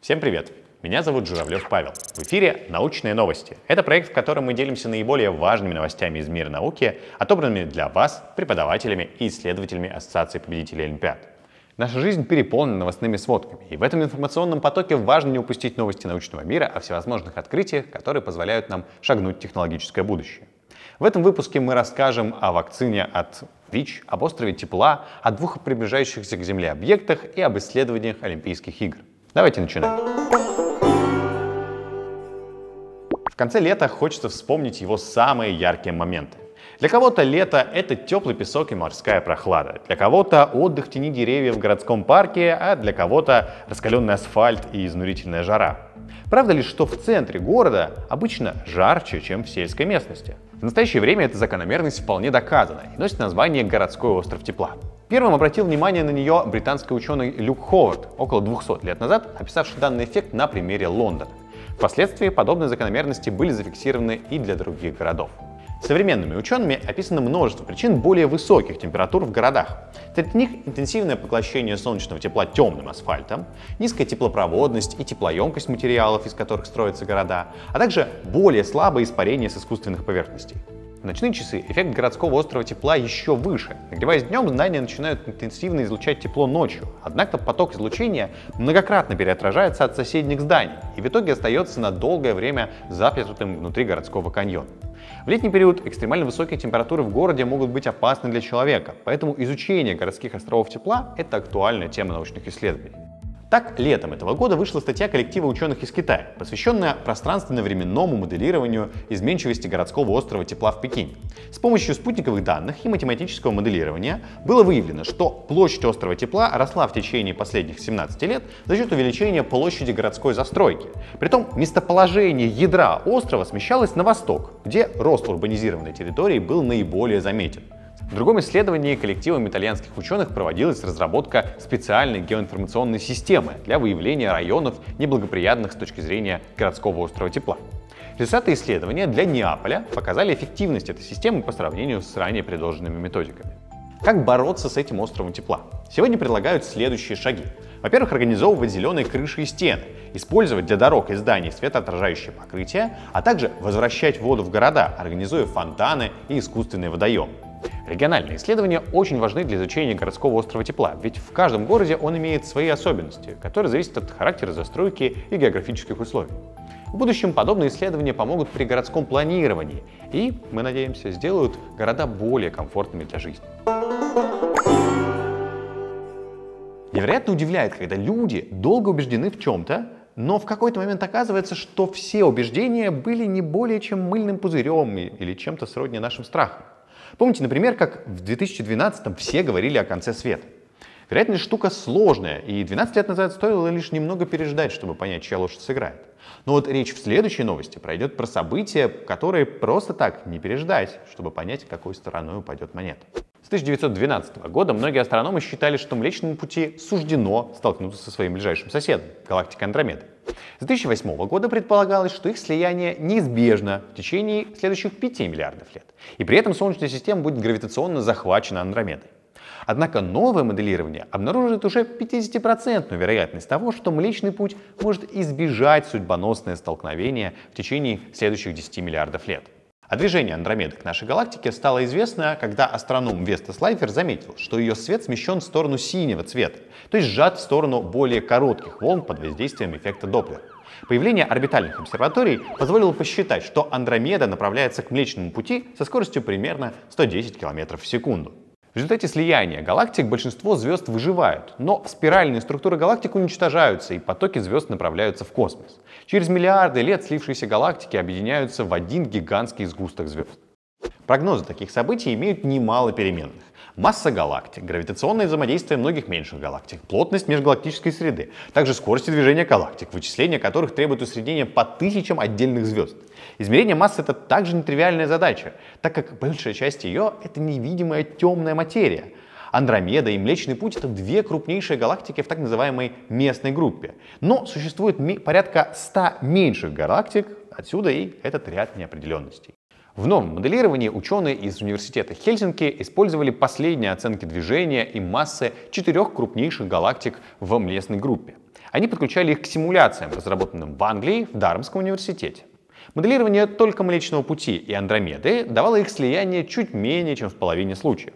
Всем привет! Меня зовут Журавлев Павел. В эфире «Научные новости». Это проект, в котором мы делимся наиболее важными новостями из мира науки, отобранными для вас, преподавателями и исследователями Ассоциации победителей Олимпиад. Наша жизнь переполнена новостными сводками, и в этом информационном потоке важно не упустить новости научного мира о а всевозможных открытиях, которые позволяют нам шагнуть в технологическое будущее. В этом выпуске мы расскажем о вакцине от ВИЧ, об острове тепла, о двух приближающихся к Земле объектах и об исследованиях Олимпийских игр. Давайте начинать. В конце лета хочется вспомнить его самые яркие моменты. Для кого-то лето — это теплый песок и морская прохлада, для кого-то отдых в тени деревьев в городском парке, а для кого-то раскаленный асфальт и изнурительная жара. Правда ли, что в центре города обычно жарче, чем в сельской местности. В настоящее время эта закономерность вполне доказана и носит название «городской остров тепла». Первым обратил внимание на нее британский ученый Люк Ховард около 200 лет назад, описавший данный эффект на примере Лондона. Впоследствии подобные закономерности были зафиксированы и для других городов. Современными учеными описано множество причин более высоких температур в городах. Среди них интенсивное поглощение солнечного тепла темным асфальтом, низкая теплопроводность и теплоемкость материалов, из которых строятся города, а также более слабое испарение с искусственных поверхностей. В ночные часы эффект городского острова тепла еще выше. Нагреваясь днем, здания начинают интенсивно излучать тепло ночью. Однако поток излучения многократно переотражается от соседних зданий и в итоге остается на долгое время запертым внутри городского каньона. В летний период экстремально высокие температуры в городе могут быть опасны для человека, поэтому изучение городских островов тепла – это актуальная тема научных исследований. Так, летом этого года вышла статья коллектива ученых из Китая, посвященная пространственно-временному моделированию изменчивости городского острова тепла в Пекине. С помощью спутниковых данных и математического моделирования было выявлено, что площадь острова тепла росла в течение последних 17 лет за счет увеличения площади городской застройки. Притом местоположение ядра острова смещалось на восток, где рост урбанизированной территории был наиболее заметен. В другом исследовании коллективом итальянских ученых проводилась разработка специальной геоинформационной системы для выявления районов, неблагоприятных с точки зрения городского острова тепла. Результаты исследования для Неаполя показали эффективность этой системы по сравнению с ранее предложенными методиками. Как бороться с этим островом тепла? Сегодня предлагают следующие шаги. Во-первых, организовывать зеленые крыши и стены, использовать для дорог и зданий светоотражающее покрытие, а также возвращать воду в города, организуя фонтаны и искусственные водоемы. Региональные исследования очень важны для изучения городского острова тепла, ведь в каждом городе он имеет свои особенности, которые зависят от характера застройки и географических условий. В будущем подобные исследования помогут при городском планировании и, мы надеемся, сделают города более комфортными для жизни. Невероятно удивляет, когда люди долго убеждены в чем-то, но в какой-то момент оказывается, что все убеждения были не более чем мыльным пузырем или чем-то сродни нашим страхам. Помните, например, как в 2012 все говорили о конце света? Вероятность штука сложная, и 12 лет назад стоило лишь немного переждать, чтобы понять, чья лошадь сыграет. Но вот речь в следующей новости пройдет про события, которые просто так не переждать, чтобы понять, какой стороной упадет монета. С 1912 года многие астрономы считали, что Млечному Пути суждено столкнуться со своим ближайшим соседом — галактикой Андромеды. С 2008 года предполагалось, что их слияние неизбежно в течение следующих 5 миллиардов лет, и при этом Солнечная система будет гравитационно захвачена Андромедой. Однако новое моделирование обнаруживает уже 50% вероятность того, что Млечный Путь может избежать судьбоносное столкновение в течение следующих 10 миллиардов лет. А движение Андромеды к нашей галактике стало известно, когда астроном Веста Слайфер заметил, что ее свет смещен в сторону синего цвета, то есть сжат в сторону более коротких волн под воздействием эффекта Доплера. Появление орбитальных обсерваторий позволило посчитать, что Андромеда направляется к Млечному пути со скоростью примерно 110 км в секунду. В результате слияния галактик большинство звезд выживают, но спиральные структуры галактик уничтожаются и потоки звезд направляются в космос. Через миллиарды лет слившиеся галактики объединяются в один гигантский сгусток звезд. Прогнозы таких событий имеют немало переменных масса галактик, гравитационное взаимодействие многих меньших галактик, плотность межгалактической среды, также скорости движения галактик, вычисления которых требует усреднения по тысячам отдельных звезд. Измерение массы — это также нетривиальная задача, так как большая часть ее — это невидимая темная материя, Андромеда и Млечный Путь — это две крупнейшие галактики в так называемой местной группе. Но существует порядка 100 меньших галактик, отсюда и этот ряд неопределенностей. В новом моделировании ученые из университета Хельсинки использовали последние оценки движения и массы четырех крупнейших галактик в МЛЕСной группе. Они подключали их к симуляциям, разработанным в Англии в Дармском университете. Моделирование только Млечного Пути и Андромеды давало их слияние чуть менее чем в половине случаев.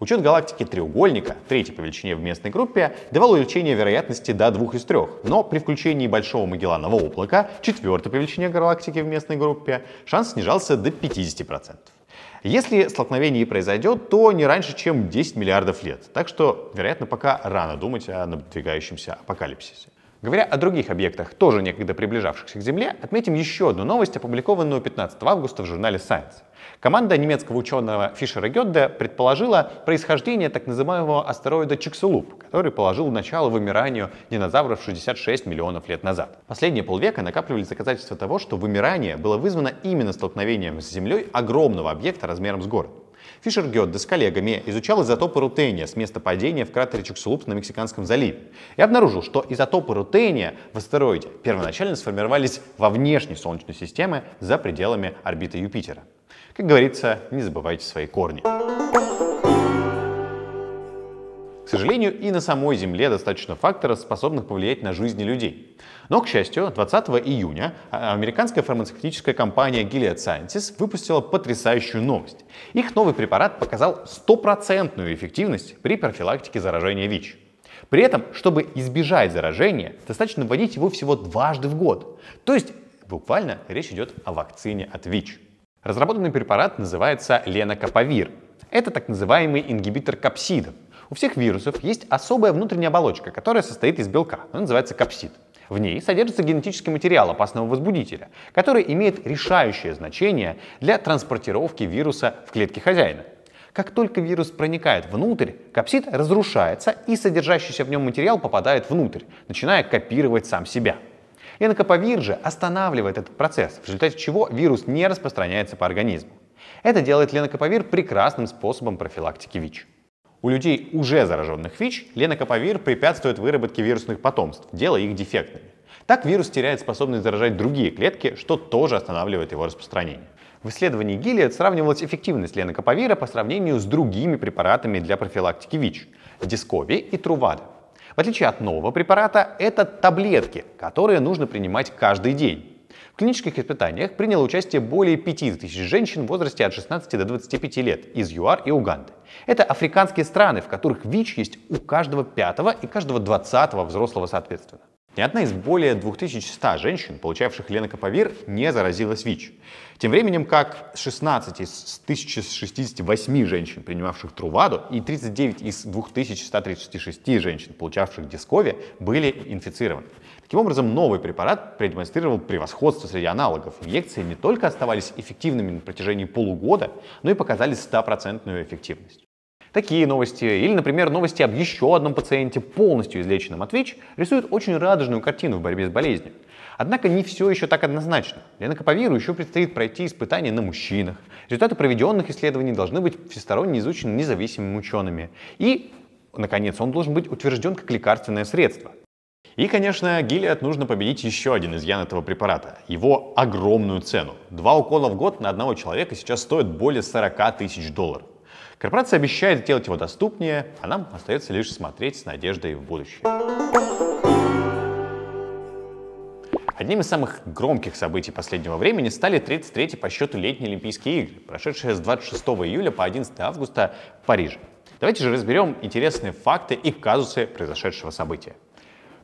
Учет галактики треугольника, третьей по величине в местной группе, давал увеличение вероятности до двух из трех, но при включении Большого Магелланова облака, четвертой по величине галактики в местной группе, шанс снижался до 50%. Если столкновение произойдет, то не раньше, чем 10 миллиардов лет, так что, вероятно, пока рано думать о надвигающемся апокалипсисе. Говоря о других объектах, тоже некогда приближавшихся к Земле, отметим еще одну новость, опубликованную 15 августа в журнале Science. Команда немецкого ученого Фишера Гёдда предположила происхождение так называемого астероида Чиксулуп, который положил начало вымиранию динозавров 66 миллионов лет назад. Последние полвека накапливались доказательства того, что вымирание было вызвано именно столкновением с Землей огромного объекта размером с город. Фишер Гёдде с коллегами изучал изотопы рутения с места падения в кратере Чуксулупс на Мексиканском заливе и обнаружил, что изотопы рутения в астероиде первоначально сформировались во внешней Солнечной системы за пределами орбиты Юпитера. Как говорится, не забывайте свои корни. К сожалению, и на самой Земле достаточно факторов, способных повлиять на жизни людей. Но, к счастью, 20 июня а, американская фармацевтическая компания Gilead Sciences выпустила потрясающую новость. Их новый препарат показал стопроцентную эффективность при профилактике заражения ВИЧ. При этом, чтобы избежать заражения, достаточно вводить его всего дважды в год. То есть, буквально, речь идет о вакцине от ВИЧ. Разработанный препарат называется ленокопавир. Это так называемый ингибитор капсидов. У всех вирусов есть особая внутренняя оболочка, которая состоит из белка. Она называется капсид. В ней содержится генетический материал опасного возбудителя, который имеет решающее значение для транспортировки вируса в клетки хозяина. Как только вирус проникает внутрь, капсид разрушается и содержащийся в нем материал попадает внутрь, начиная копировать сам себя. Энкоповир же останавливает этот процесс, в результате чего вирус не распространяется по организму. Это делает ленокоповир прекрасным способом профилактики ВИЧ. У людей, уже зараженных ВИЧ, ленокоповир препятствует выработке вирусных потомств, делая их дефектными. Так вирус теряет способность заражать другие клетки, что тоже останавливает его распространение. В исследовании Гиллиад сравнивалась эффективность ленокоповира по сравнению с другими препаратами для профилактики ВИЧ – Дискови и Трувада. В отличие от нового препарата, это таблетки, которые нужно принимать каждый день. В клинических испытаниях приняло участие более 5000 женщин в возрасте от 16 до 25 лет из ЮАР и Уганды. Это африканские страны, в которых ВИЧ есть у каждого пятого и каждого двадцатого взрослого соответственно. Ни одна из более 2100 женщин, получавших ленокопавир, не заразилась ВИЧ. Тем временем, как 16 из 1068 женщин, принимавших Труваду, и 39 из 2136 женщин, получавших Дискови, были инфицированы. Таким образом, новый препарат продемонстрировал превосходство среди аналогов. Инъекции не только оставались эффективными на протяжении полугода, но и показали стопроцентную эффективность. Такие новости или, например, новости об еще одном пациенте, полностью излеченном от ВИЧ, рисуют очень радужную картину в борьбе с болезнью. Однако не все еще так однозначно. Ленокопавиру еще предстоит пройти испытания на мужчинах. Результаты проведенных исследований должны быть всесторонне изучены независимыми учеными. И, наконец, он должен быть утвержден как лекарственное средство. И, конечно, Гиллиад нужно победить еще один изъян этого препарата. Его огромную цену. Два укола в год на одного человека сейчас стоят более 40 тысяч долларов. Корпорация обещает сделать его доступнее, а нам остается лишь смотреть с надеждой в будущее. Одним из самых громких событий последнего времени стали 33 по счету летние Олимпийские игры, прошедшие с 26 июля по 11 августа в Париже. Давайте же разберем интересные факты и казусы произошедшего события.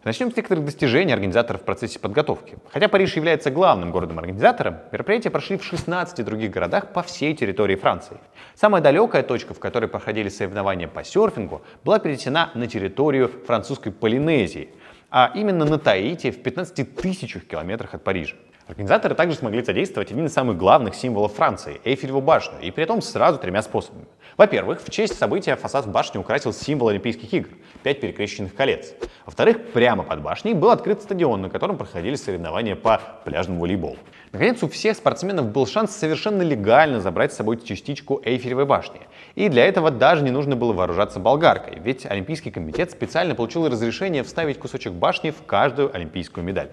Начнем с некоторых достижений организаторов в процессе подготовки. Хотя Париж является главным городом-организатором, мероприятия прошли в 16 других городах по всей территории Франции. Самая далекая точка, в которой проходили соревнования по серфингу, была перенесена на территорию французской Полинезии, а именно на Таити в 15 тысячах километрах от Парижа. Организаторы также смогли задействовать один из самых главных символов Франции – Эйфелеву башню, и при этом сразу тремя способами. Во-первых, в честь события фасад башни украсил символ Олимпийских игр – пять перекрещенных колец. Во-вторых, прямо под башней был открыт стадион, на котором проходили соревнования по пляжному волейболу. Наконец, у всех спортсменов был шанс совершенно легально забрать с собой частичку Эйфелевой башни. И для этого даже не нужно было вооружаться болгаркой, ведь Олимпийский комитет специально получил разрешение вставить кусочек башни в каждую олимпийскую медаль.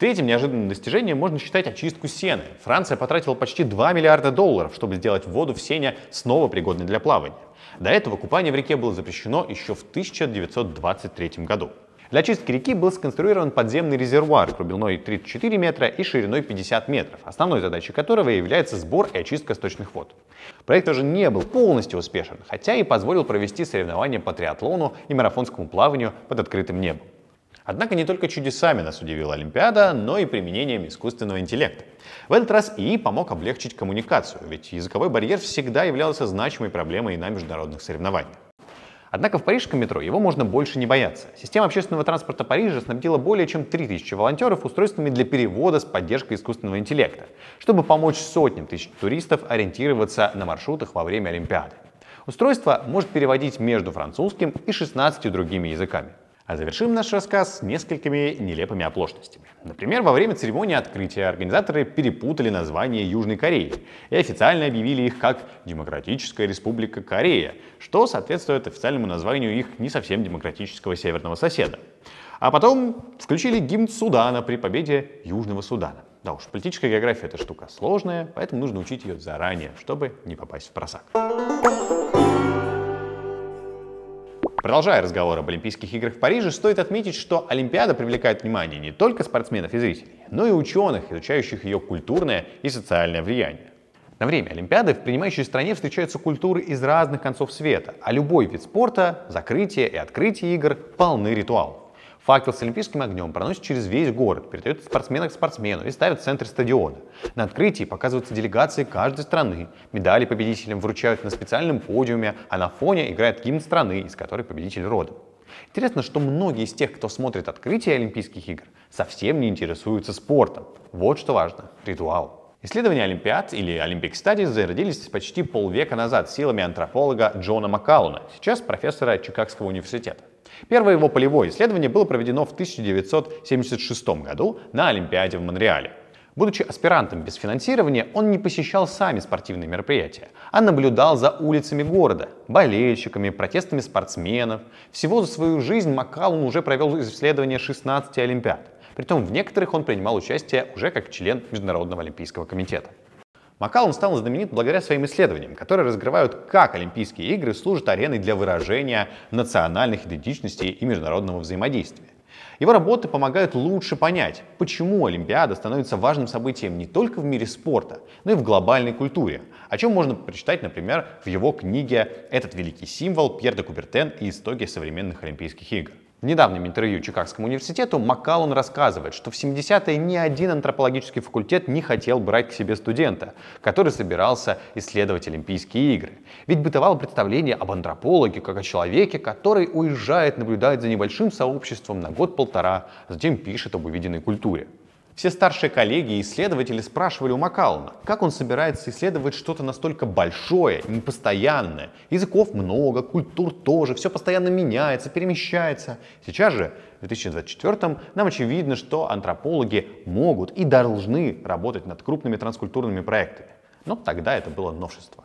Третьим неожиданным достижением можно считать очистку сены. Франция потратила почти 2 миллиарда долларов, чтобы сделать воду в сене снова пригодной для плавания. До этого купание в реке было запрещено еще в 1923 году. Для очистки реки был сконструирован подземный резервуар глубиной 34 метра и шириной 50 метров, основной задачей которого является сбор и очистка сточных вод. Проект уже не был полностью успешен, хотя и позволил провести соревнования по триатлону и марафонскому плаванию под открытым небом. Однако не только чудесами нас удивила Олимпиада, но и применением искусственного интеллекта. В этот раз ИИ помог облегчить коммуникацию, ведь языковой барьер всегда являлся значимой проблемой и на международных соревнованиях. Однако в парижском метро его можно больше не бояться. Система общественного транспорта Парижа снабдила более чем 3000 волонтеров устройствами для перевода с поддержкой искусственного интеллекта, чтобы помочь сотням тысяч туристов ориентироваться на маршрутах во время Олимпиады. Устройство может переводить между французским и 16 другими языками. А завершим наш рассказ несколькими нелепыми оплошностями. Например, во время церемонии открытия организаторы перепутали название Южной Кореи и официально объявили их как Демократическая Республика Корея, что соответствует официальному названию их не совсем демократического северного соседа. А потом включили гимн Судана при победе Южного Судана. Да уж, политическая география — это штука сложная, поэтому нужно учить ее заранее, чтобы не попасть в просак. Продолжая разговор об Олимпийских играх в Париже, стоит отметить, что Олимпиада привлекает внимание не только спортсменов и зрителей, но и ученых, изучающих ее культурное и социальное влияние. На время Олимпиады в принимающей стране встречаются культуры из разных концов света, а любой вид спорта, закрытие и открытие игр полны ритуалов. Факел с олимпийским огнем проносит через весь город, передает спортсмена к спортсмену и ставит в центре стадиона. На открытии показываются делегации каждой страны. Медали победителям вручают на специальном подиуме, а на фоне играет гимн страны, из которой победитель родом. Интересно, что многие из тех, кто смотрит открытие Олимпийских игр, совсем не интересуются спортом. Вот что важно – ритуал. Исследования Олимпиад или Олимпик Studies зародились почти полвека назад силами антрополога Джона Маккалуна, сейчас профессора Чикагского университета. Первое его полевое исследование было проведено в 1976 году на Олимпиаде в Монреале. Будучи аспирантом без финансирования, он не посещал сами спортивные мероприятия, а наблюдал за улицами города, болельщиками, протестами спортсменов. Всего за свою жизнь Маккаллум уже провел исследование 16 Олимпиад. Притом в некоторых он принимал участие уже как член Международного Олимпийского комитета. Маккаллум стал знаменит благодаря своим исследованиям, которые разгрывают, как Олимпийские игры служат ареной для выражения национальных идентичностей и международного взаимодействия. Его работы помогают лучше понять, почему Олимпиада становится важным событием не только в мире спорта, но и в глобальной культуре, о чем можно прочитать, например, в его книге «Этот великий символ. Пьер де Кубертен и истоки современных Олимпийских игр». В недавнем интервью Чикагскому университету Маккаллан рассказывает, что в 70-е ни один антропологический факультет не хотел брать к себе студента, который собирался исследовать Олимпийские игры. Ведь бытовало представление об антропологе как о человеке, который уезжает наблюдать за небольшим сообществом на год-полтора, затем пишет об увиденной культуре. Все старшие коллеги и исследователи спрашивали у Макалана, как он собирается исследовать что-то настолько большое, непостоянное. Языков много, культур тоже, все постоянно меняется, перемещается. Сейчас же, в 2024 нам очевидно, что антропологи могут и должны работать над крупными транскультурными проектами. Но тогда это было новшество.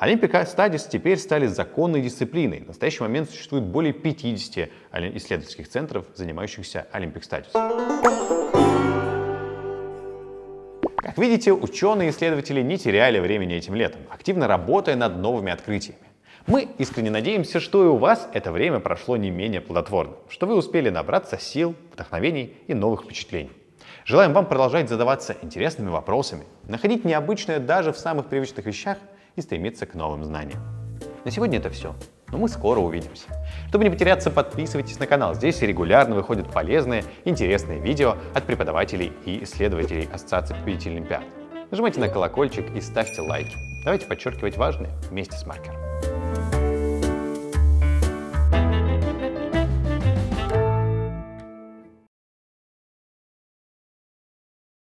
Olympic Studies теперь стали законной дисциплиной. В настоящий момент существует более 50 исследовательских центров, занимающихся олимпик Studies. Как видите, ученые-исследователи и не теряли времени этим летом, активно работая над новыми открытиями. Мы искренне надеемся, что и у вас это время прошло не менее плодотворно, что вы успели набраться сил, вдохновений и новых впечатлений. Желаем вам продолжать задаваться интересными вопросами, находить необычное даже в самых привычных вещах и стремиться к новым знаниям. На сегодня это все. Но мы скоро увидимся. Чтобы не потеряться, подписывайтесь на канал. Здесь регулярно выходят полезные, интересные видео от преподавателей и исследователей Ассоциации победителей Олимпиад. Нажимайте на колокольчик и ставьте лайки. Давайте подчеркивать важное вместе с маркером.